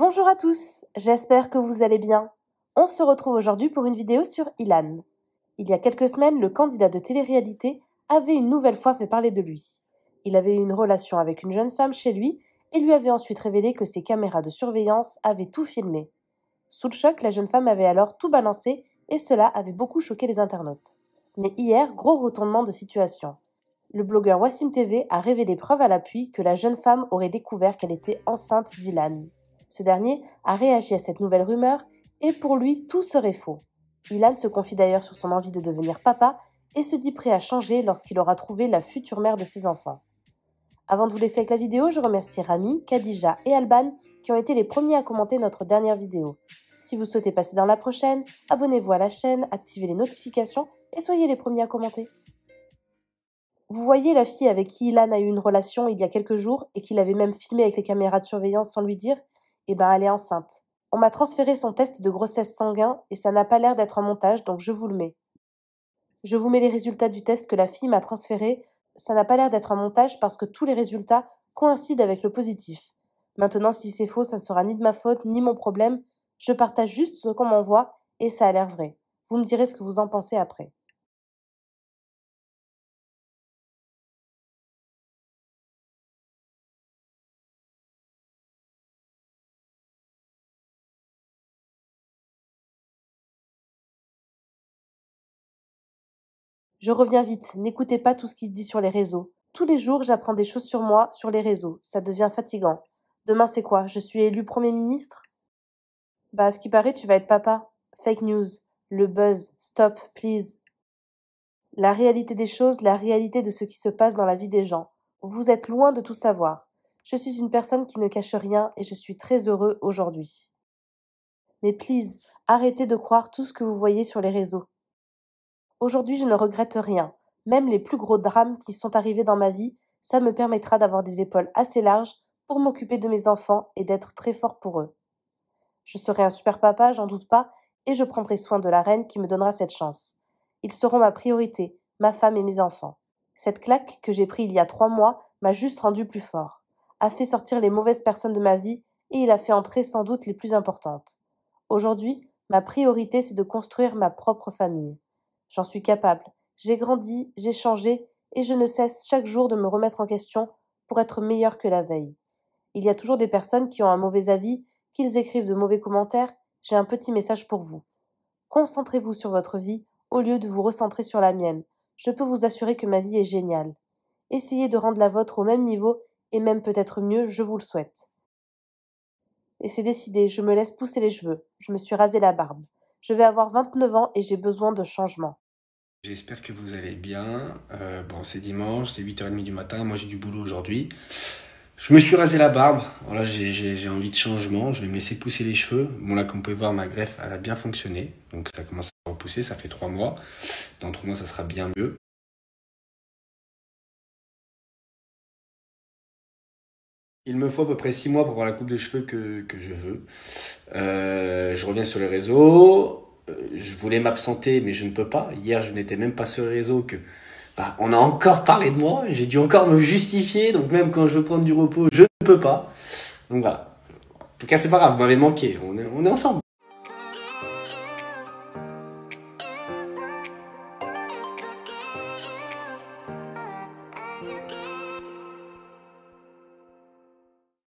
Bonjour à tous, j'espère que vous allez bien. On se retrouve aujourd'hui pour une vidéo sur Ilan. Il y a quelques semaines, le candidat de télé-réalité avait une nouvelle fois fait parler de lui. Il avait eu une relation avec une jeune femme chez lui et lui avait ensuite révélé que ses caméras de surveillance avaient tout filmé. Sous le choc, la jeune femme avait alors tout balancé et cela avait beaucoup choqué les internautes. Mais hier, gros retournement de situation. Le blogueur Wassim TV a révélé preuve à l'appui que la jeune femme aurait découvert qu'elle était enceinte d'Ilan. Ce dernier a réagi à cette nouvelle rumeur et pour lui, tout serait faux. Ilan se confie d'ailleurs sur son envie de devenir papa et se dit prêt à changer lorsqu'il aura trouvé la future mère de ses enfants. Avant de vous laisser avec la vidéo, je remercie Rami, Khadija et Alban qui ont été les premiers à commenter notre dernière vidéo. Si vous souhaitez passer dans la prochaine, abonnez-vous à la chaîne, activez les notifications et soyez les premiers à commenter. Vous voyez la fille avec qui Ilan a eu une relation il y a quelques jours et qu'il avait même filmé avec les caméras de surveillance sans lui dire eh ben, elle est enceinte. On m'a transféré son test de grossesse sanguin et ça n'a pas l'air d'être un montage, donc je vous le mets. Je vous mets les résultats du test que la fille m'a transféré. Ça n'a pas l'air d'être un montage parce que tous les résultats coïncident avec le positif. Maintenant, si c'est faux, ça ne sera ni de ma faute, ni mon problème. Je partage juste ce qu'on m'envoie et ça a l'air vrai. Vous me direz ce que vous en pensez après. Je reviens vite, n'écoutez pas tout ce qui se dit sur les réseaux. Tous les jours, j'apprends des choses sur moi, sur les réseaux. Ça devient fatigant. Demain, c'est quoi Je suis élu Premier ministre Bah, à ce qui paraît, tu vas être papa. Fake news. Le buzz. Stop, please. La réalité des choses, la réalité de ce qui se passe dans la vie des gens. Vous êtes loin de tout savoir. Je suis une personne qui ne cache rien et je suis très heureux aujourd'hui. Mais please, arrêtez de croire tout ce que vous voyez sur les réseaux. Aujourd'hui, je ne regrette rien. Même les plus gros drames qui sont arrivés dans ma vie, ça me permettra d'avoir des épaules assez larges pour m'occuper de mes enfants et d'être très fort pour eux. Je serai un super papa, j'en doute pas, et je prendrai soin de la reine qui me donnera cette chance. Ils seront ma priorité, ma femme et mes enfants. Cette claque que j'ai prise il y a trois mois m'a juste rendu plus fort, a fait sortir les mauvaises personnes de ma vie et il a fait entrer sans doute les plus importantes. Aujourd'hui, ma priorité c'est de construire ma propre famille. J'en suis capable. J'ai grandi, j'ai changé, et je ne cesse chaque jour de me remettre en question pour être meilleur que la veille. Il y a toujours des personnes qui ont un mauvais avis, qu'ils écrivent de mauvais commentaires, j'ai un petit message pour vous. Concentrez-vous sur votre vie au lieu de vous recentrer sur la mienne. Je peux vous assurer que ma vie est géniale. Essayez de rendre la vôtre au même niveau et même peut-être mieux, je vous le souhaite. Et c'est décidé, je me laisse pousser les cheveux, je me suis rasé la barbe. Je vais avoir 29 ans et j'ai besoin de changement. J'espère que vous allez bien. Euh, bon, c'est dimanche, c'est 8h30 du matin. Moi, j'ai du boulot aujourd'hui. Je me suis rasé la barbe. Voilà, j'ai envie de changement. Je vais me laisser pousser les cheveux. Bon, là, comme vous pouvez voir, ma greffe, elle a bien fonctionné. Donc, ça commence à repousser. Ça fait trois mois. Dans trois mois, ça sera bien mieux. Il me faut à peu près 6 mois pour avoir la coupe de cheveux que, que je veux. Euh, je reviens sur le réseau. Euh, je voulais m'absenter, mais je ne peux pas. Hier, je n'étais même pas sur le réseau. que bah, on a encore parlé de moi. J'ai dû encore me justifier. Donc même quand je veux prendre du repos, je ne peux pas. Donc voilà. En tout cas, c'est pas grave. Vous m'avez manqué. On est, on est ensemble.